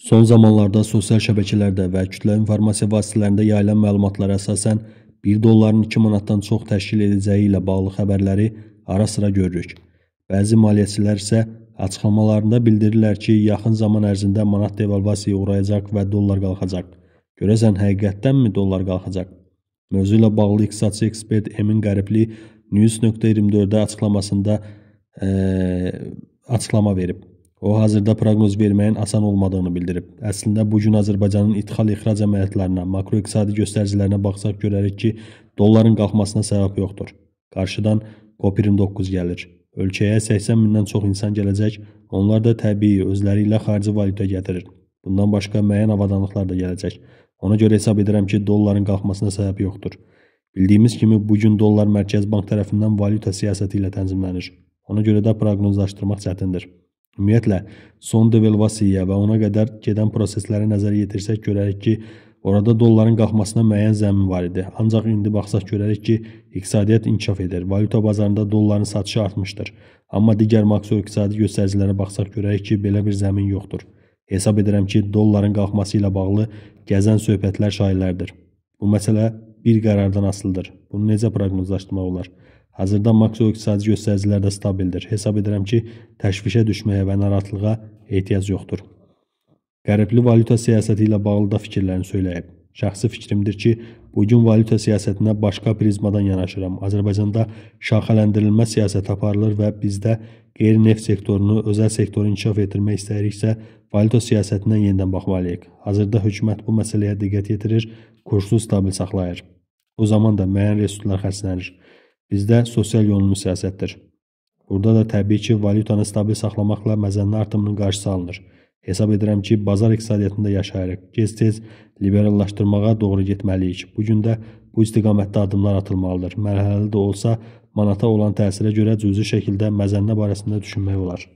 Son zamanlarda sosial şəbəkələrdə və kütləvi informasiya vasitələrində yayılan məlumatlara əsasən 1 dolların 2 manatdan çox təşkil edəcəyi ilə bağlı xəbərləri ara-sıra görürük. Bəzi maliyyəçilər isə açıqlamalarında bildirirlər ki, yaxın zaman ərzində manat devalvasiyaya uğrayacaq və dollar qalxacaq. Görəsən həqiqətdənmi dollar qalxacaq? Mövzu ilə bağlı iqtisadçı ekspert Emin Qəribli news.24-də açıqlamasında ə, açıqlama verib. O, hazırda proqnoz verməyin asan olmadığını bildirib. Əslində, bu gün Azərbaycanın idxal-ixrac əməliyyatlarına, makroiqtisadi göstəricilərinə baxsaq görərik ki, dolların qalxmasına səbəb yoxdur. Qarşıdan COP29 gəlir. Ölkəyə 80 mindən çox insan gələcək, onlar da təbii özləri ilə xarici valyuta gətirir. Bundan başqa müəyyən avadanlıqlar da gələcək. Ona görə hesab edirəm ki, dolların qalxmasına səbəb yoxdur. Bildiyimiz kimi, bu gün dollar Mərkəz Bank tərəfindən valyuta siyasəti ilə tənzimlənir. Ona görə də proqnozlaşdırmaq çətindir. Ümumiyyətlə, son devalvasiya və ona qədər gedən prosesləri nəzərə yetirsək görərik ki, orada dolların qalxmasına müəyyən zəmin var idi. Ancaq indi baxsaq görərik ki, iqtisadiyyat inkişaf edir. Valyuta bazarında dolların satışı artmışdır. Amma digər makroiqtisadi göstəricilərə baxsaq görərik ki, belə bir zəmin yoxdur. Hesab edirəm ki, dolların qalxması ilə bağlı gəzən söhbətlər şayilərdir. Bu məsələ bir qərardan asılıdır. Bunu necə proqnozlaşdırmaq olar? Hazırda makro iqtisadi göstəricilər də stabildir. Hesab edirəm ki, təşvişə düşməyə və narahatlığa ehtiyac yoxdur. Qərbli valyuta siyasəti ilə bağlı da fikirlərini söyləyib. Şəxsi fikrimdir ki, Bugün valyuta siyasətinə başqa prizmadan yanaşıram. Azərbaycanda şaxələndirilmə siyasət aparılır və bizdə qeyri-neft sektorunu, özəl sektoru inkişaf etdirmək istəyiriksə, valyuta siyasətindən yenidən baxmalıyıq. Hazırda hökumət bu məsələyə diqqət yetirir, kursu stabil saxlayır. O zaman da müəyyən resurslar xərclənir. Bizdə sosial yönlü siyasətdir. Burada da təbii ki, valyutanı stabil saxlamaqla məzənni artımının qarşısı alınır. Hesab edirəm ki, bazar iqtisadiyyatında yaşayırıq. Gez-tez liberallaşdırmağa doğru getməliyik. Bu gün də bu istiqamətdə addımlar atılmalıdır. Mərhələli də olsa, manata olan təsirə görə cüzi şəkildə məzənnə barəsində düşünmək olar.